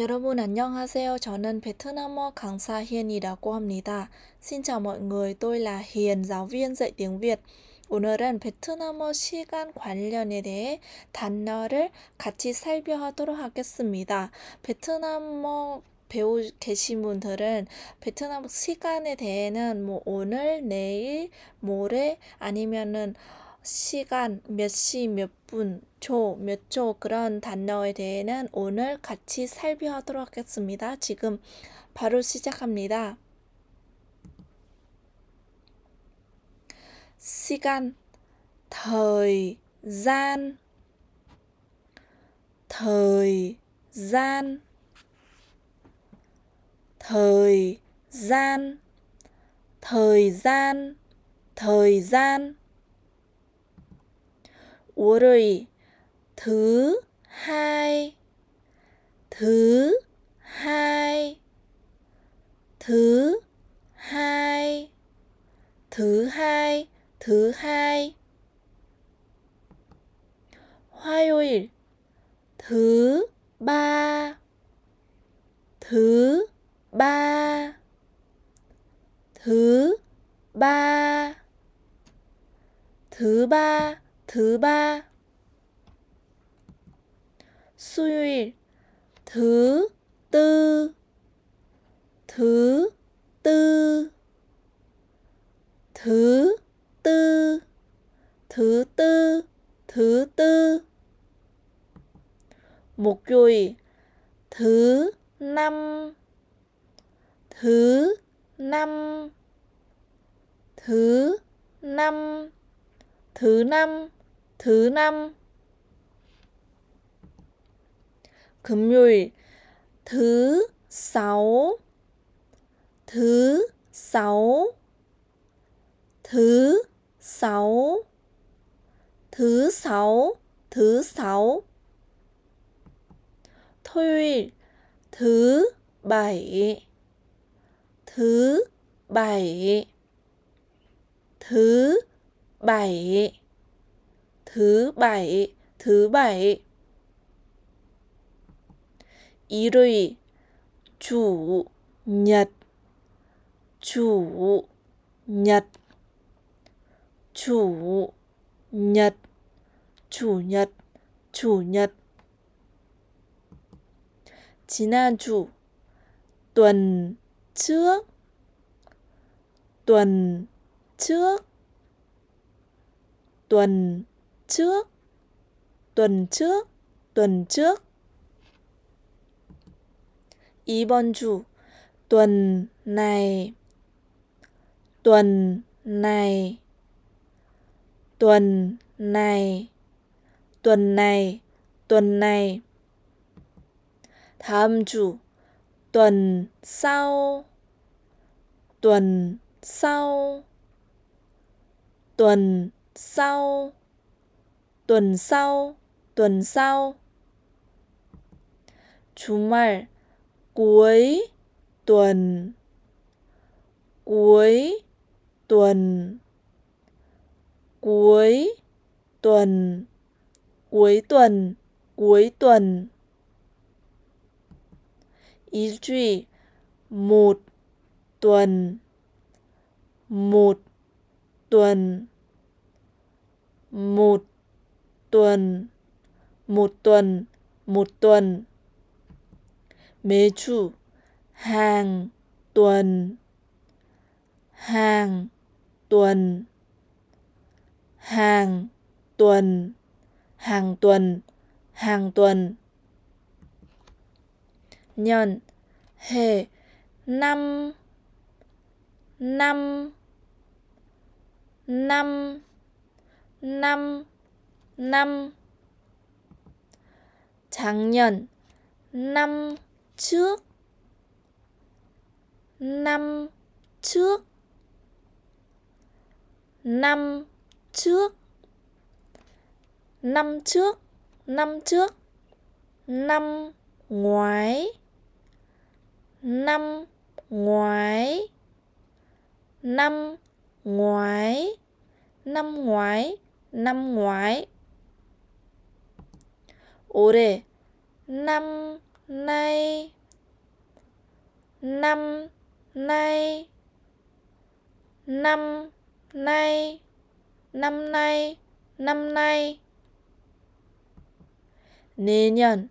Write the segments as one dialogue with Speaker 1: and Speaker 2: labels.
Speaker 1: 여러분 안녕하세요. 저는 베트남어 강사 h 이라고 합니다. Xin chào mọi người, tôi là Hiền, giáo viên dạy tiếng Việt. 오늘은 베트남어 시간 관련에 대해 단어를 같이 살펴보도록 하겠습니다. 베트남어 배우 계신 분들은 베트남 시간에 대해는 뭐 오늘, 내일, 모레 아니면은 시간 몇시몇분 초, 몇 초 그런 단어에 대해는 오늘 같이 살펴하도록 하겠습니다. 지금 바로 시작합니다. 시간, thời gian, thời gian, thời gian, thời gian, thời gian, 월요일 thứ hai thứ hai thứ hai thứ hai thứ hai hoa 화요일 thứ ba thứ ba thứ ba thứ ba thứ ba suy thứ tư thứ tư thứ tư thứ tư thứ tư một chùi thứ năm thứ năm thứ năm thứ năm thứ năm 금요일 thứ sáu thứ sáu thứ sáu thứ sáu thứ sáu 토요일 thứ bảy thứ bảy thứ bảy thứ bảy thứ bảy 一类chủ nhật chủ nhật chủ nhật chủ nhật chủ nhật 지난주 tuần trước tuần trước tuần trước tuần trước tuần trước 이번 주 tuần này tuần này tuần này tuần này tuần này 다음 chủ tuần sau tuần sau tuần sau tuần sau tuần sau chủ 주말 cuối tuần cuối tuần cuối tuần cuối tuần cuối tuần ý trụy một tuần một tuần một tuần một tuần một tuần chu, hàng tuần hàng tuần hàng tuần hàng tuần hàng tuần nhân hệ năm năm năm năm năm 작년 năm trước năm trước năm trước năm trước năm trước năm ngoái năm ngoái năm ngoái năm ngoái năm ngoái 올해 năm nay năm nay năm nay năm nay năm nay 내년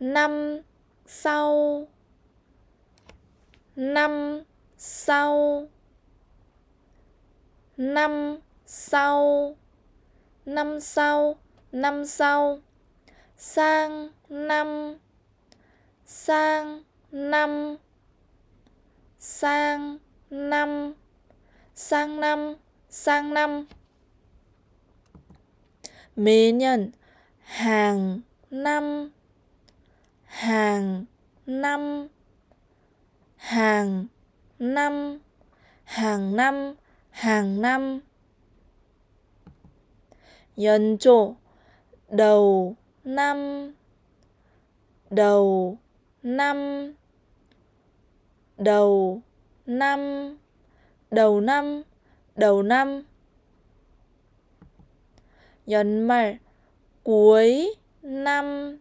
Speaker 1: năm sau năm sau năm sau năm sau năm sau sang năm sang năm sang năm sang năm sang năm mê nhân hàng năm hàng năm hàng năm hàng năm hàng năm nhân chỗ đầu năm đầu năm đầu năm đầu năm đầu năm nhấn 연말 cuối năm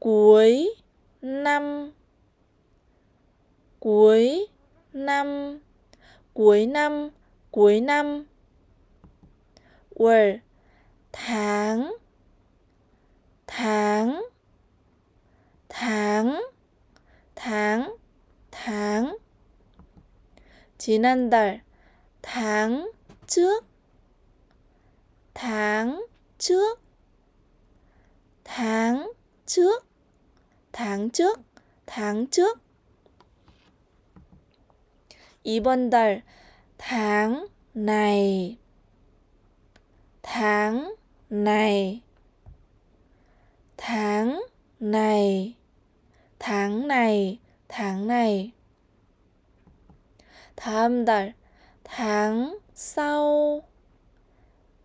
Speaker 1: cuối năm cuối năm cuối năm cuối năm 월 tháng tháng tháng tháng tháng 지난달 tháng trước tháng trước tháng trước tháng trước tháng trước 이번 달 tháng này tháng này tháng này tháng này, tháng này. 다음 달, tháng sau,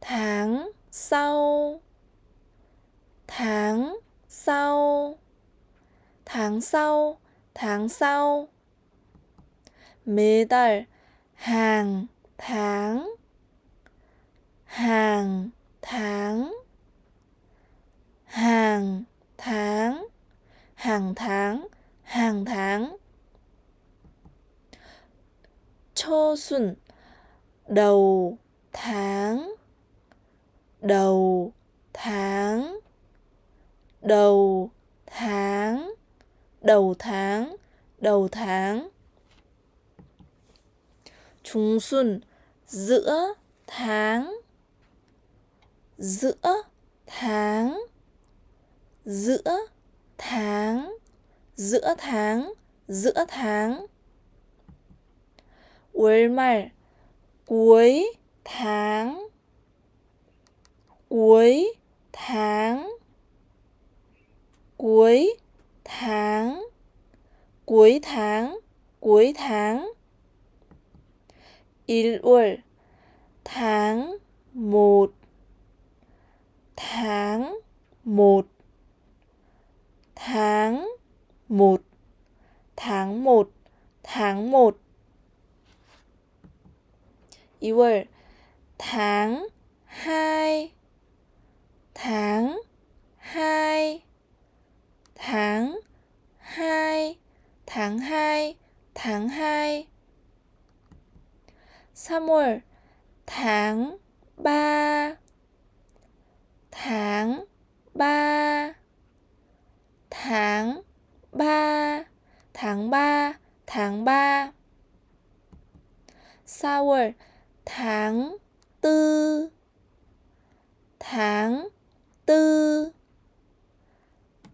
Speaker 1: tháng sau, tháng sau, tháng sau, tháng sau. 매달, hàng tháng, hàng tháng, hàng tháng hàng tháng, hàng tháng. cho xuân đầu tháng đầu tháng đầu tháng đầu tháng đầu tháng trung xuân
Speaker 2: giữa
Speaker 1: tháng giữa tháng giữa tháng giữa tháng giữa tháng 월말 cuối tháng cuối tháng cuối tháng cuối tháng cuối tháng 일월 tháng một tháng một tháng một tháng một tháng một 2월 tháng hai tháng hai tháng hai tháng hai tháng hai 3월 tháng ba tháng ba tháng ba tháng ba tháng ba sour tháng tư tháng tư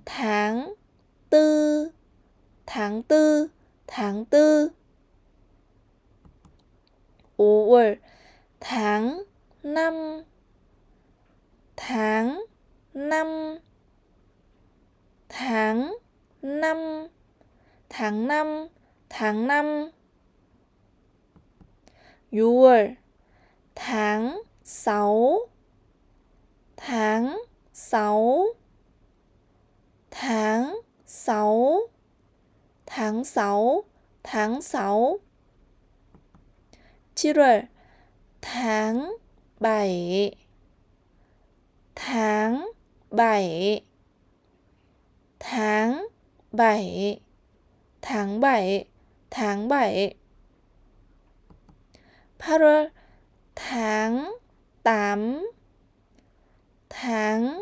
Speaker 1: tháng tư tháng tư tháng tư U월 tháng năm tháng năm tháng năm tháng năm tháng năm 6 tháng sáu tháng sáu tháng sáu tháng sáu tháng 6 7월 tháng bảy tháng bảy tháng bảy tháng bảy tháng bảy 8월 tháng 8 tháng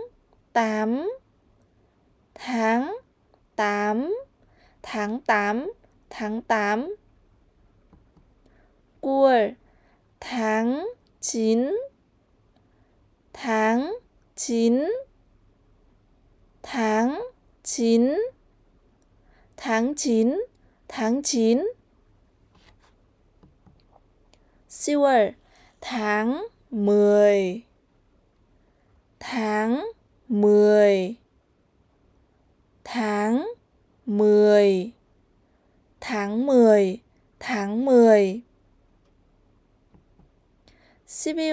Speaker 1: 8 tháng 8 tháng 8 tháng 8 9월 tháng 9 tháng 9 tháng 9 tháng 9 tháng 9 10 tháng 10 tháng 10 tháng 10 tháng 10 tháng 10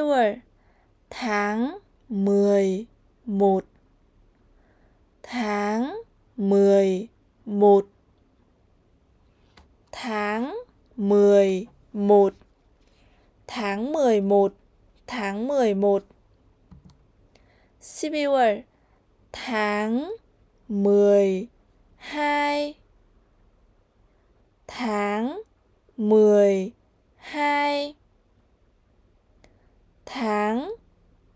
Speaker 1: 11 tháng 11 tháng mười một tháng mười một tháng mười một tháng mười một 12월 tháng hai tháng mười hai tháng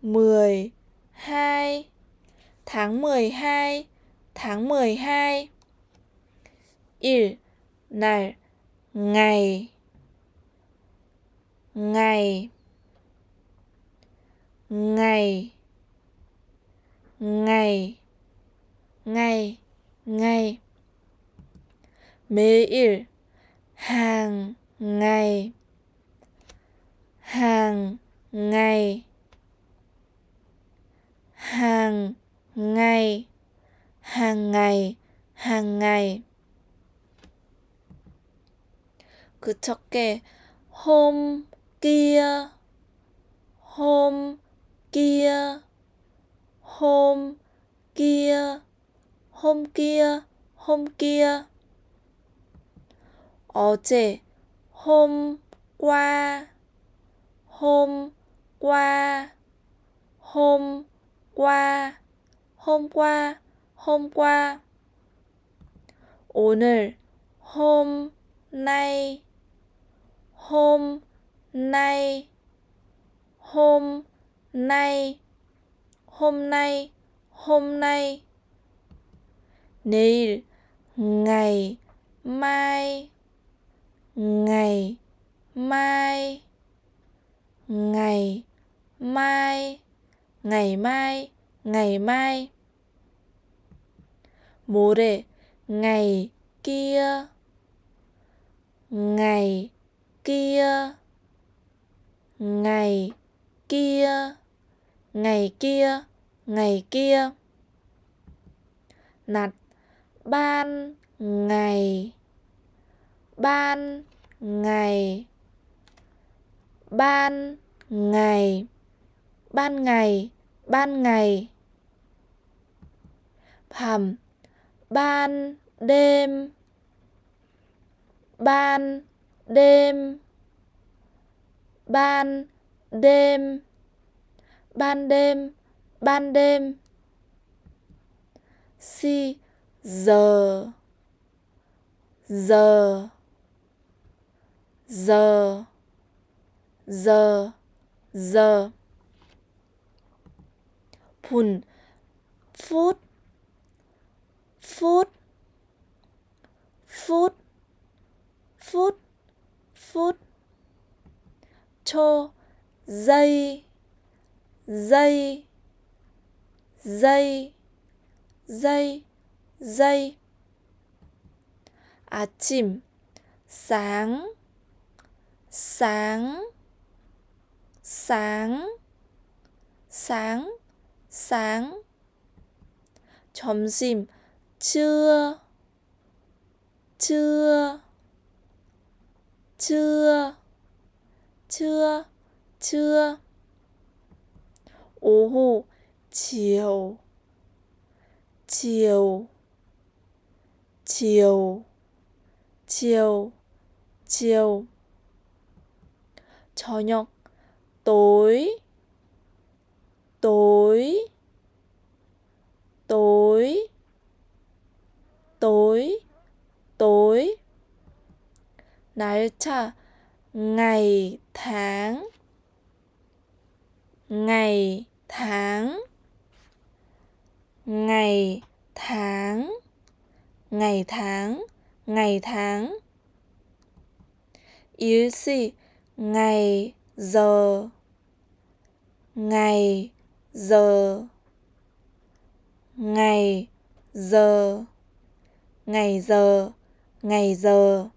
Speaker 1: mười hai tháng 12 tháng 12 Il này ngày ngày ngày ngày ngày ngày mấy il hàng ngày hàng ngày hàng ngày hàng ngày, hàng ngày. 그저께 hôm kia hôm kia hôm kia hôm kia hôm kia 어제 ờ hôm qua hôm qua hôm qua hôm qua hôm qua 오늘 hôm nay hôm nay hôm nay hôm nay hôm nay 내일 ngày mai ngày mai ngày mai ngày mai ngày mai 모레 ngày kia ngày kia ngày kia ngày kia ngày kia nạt ban ngày ban ngày ban ngày ban ngày ban ngày 밤 ban đêm ban đêm ban đêm ban đêm ban đêm si giờ giờ giờ giờ giờ phun phút phút phút phút phút cho dây dây dây dây dây chìm, sáng sáng sáng sáng sáng dìm chưa chưa chưa chưa chưa ủ chiều chiều chiều chiều chiều 저녁 tối tối tối tối tối 날짜 ngày tháng ngày tháng ngày tháng ngày tháng ngày tháng 일시 ngày giờ ngày giờ ngày giờ ngày giờ ngày giờ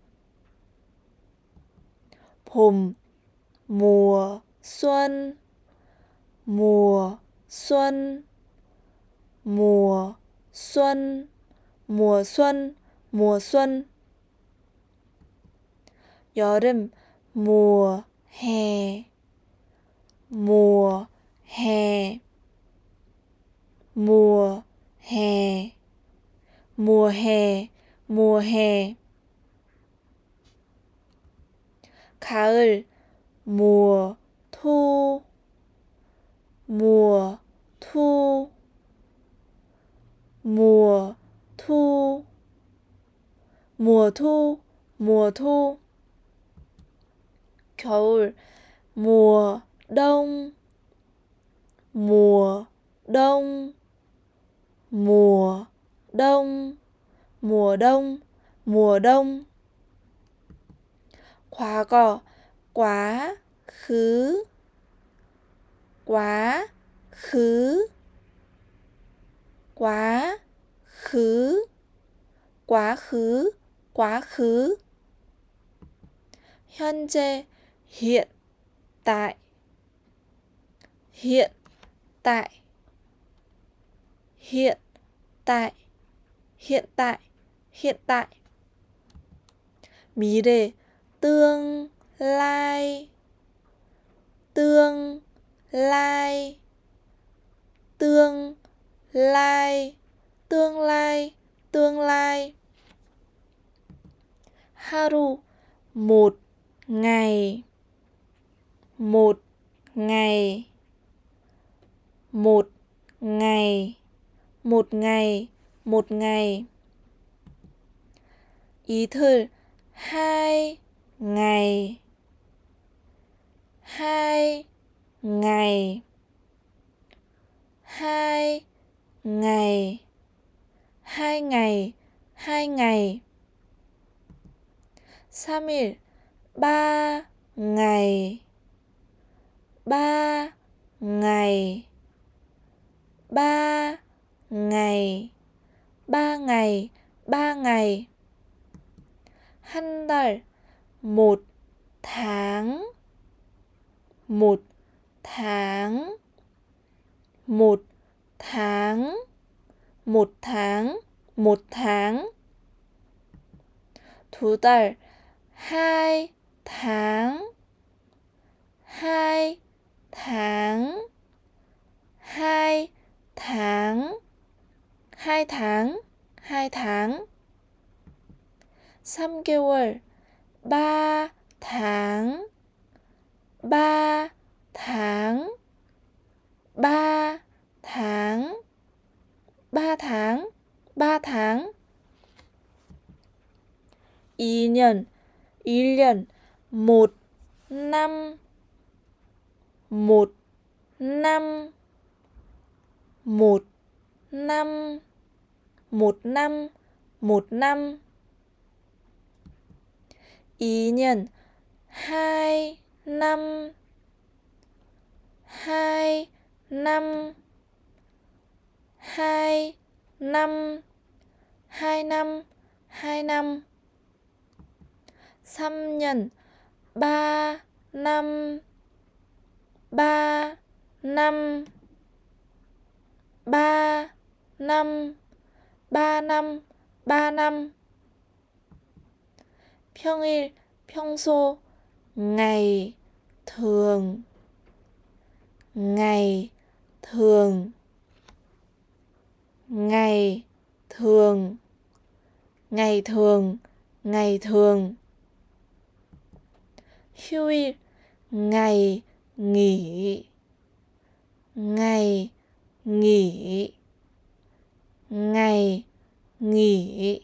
Speaker 1: hùm mùa xuân mùa xuân mùa xuân mùa xuân mùa xuân 여름 mùa hè mùa 해. 가을 무, 토, 무, 토, 무, 토, 무, 토, 무, 토. 겨울 mùa đông mùa đông mùa đông mùa đông mùa đông quá go quá khứ quá khứ quá khứ quá khứ quá khứ 현재 hiện tại hiện tại hiện tại hiện tại hiện tại mí 미래 tương lai tương lai tương lai tương lai tương lai haru một ngày một ngày một ngày một ngày một ngày ý thơ hai ngày hai ngày hai ngày hai ngày hai ngày samir ba ngày ba ngày ba ngày ba ngày ba ngày 한 달, một tháng, một tháng, một tháng, một tháng, một tháng. 두 달, hai tháng, hai tháng, hai tháng, hai tháng, hai tháng. 3개월 tháng 바당 tháng 바당 tháng 2년 1년 một năm một năm một năm một năm một năm ý nhân hai năm hai năm hai năm hai năm hai năm xăm nhân ba năm ba năm ba năm ba năm ba năm 평일, 평소, ngày, thường, ngày, thường, ngày, thường, ngày thường, ngày thường. 휴일, ngày, nghỉ, ngày, nghỉ, ngày, nghỉ,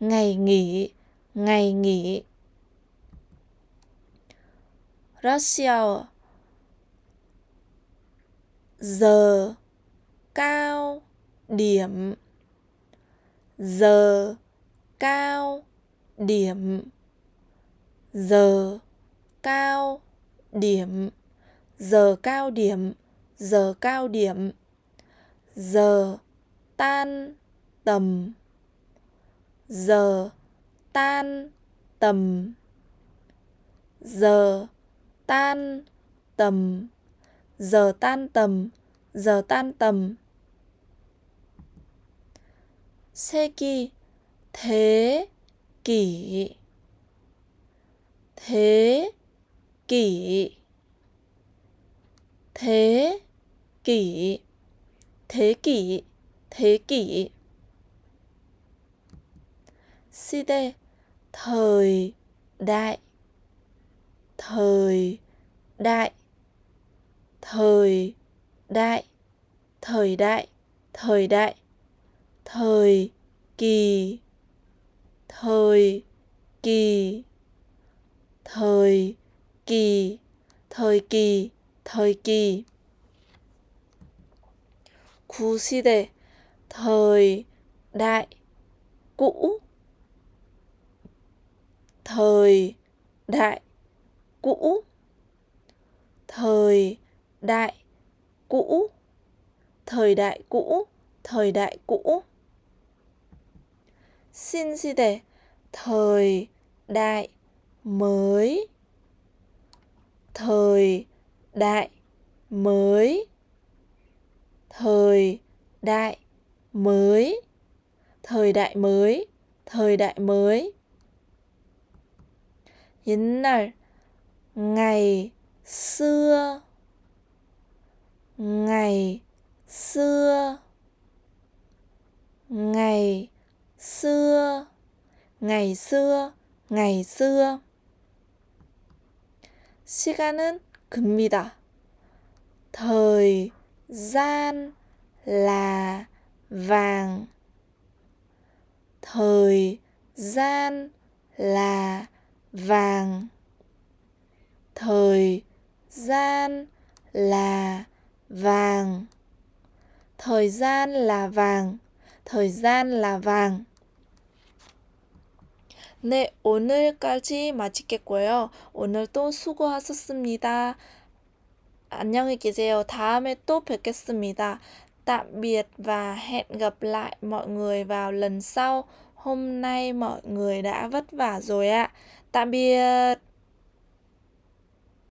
Speaker 1: ngày nghỉ ngày nghỉ Russia giờ cao điểm giờ cao điểm giờ cao điểm giờ cao điểm giờ cao điểm giờ tan tầm giờ tan tầm giờ tan tầm giờ tan tầm giờ tan tầm thế kỷ thế kỷ thế kỷ thế kỷ thế kỷ thế kỷ 시대 thời đại thời đại thời đại thời đại thời đại thời kỳ thời kỳ thời kỳ thời kỳ thời kỳ 구시대 thời đại cũ thời đại cũ thời đại cũ thời đại cũ thời đại cũ xin gì để thời đại mới thời đại mới thời đại mới thời đại mới thời đại mới 옛날 ngày xưa ngày xưa ngày xưa ngày xưa ngày xưa 시간은 금이다 thời gian là vàng thời gian là vàng thời gian là vàng thời gian là vàng thời gian là vàng 네, 오늘까지 마치겠고요. 오늘도 수고하셨습니다. 안녕히 계세요. 다음에 또 뵙겠습니다. Tạm biệt và hẹn gặp lại mọi người vào lần sau. Hôm nay mọi người đã vất vả rồi ạ. À. Tạm biệt!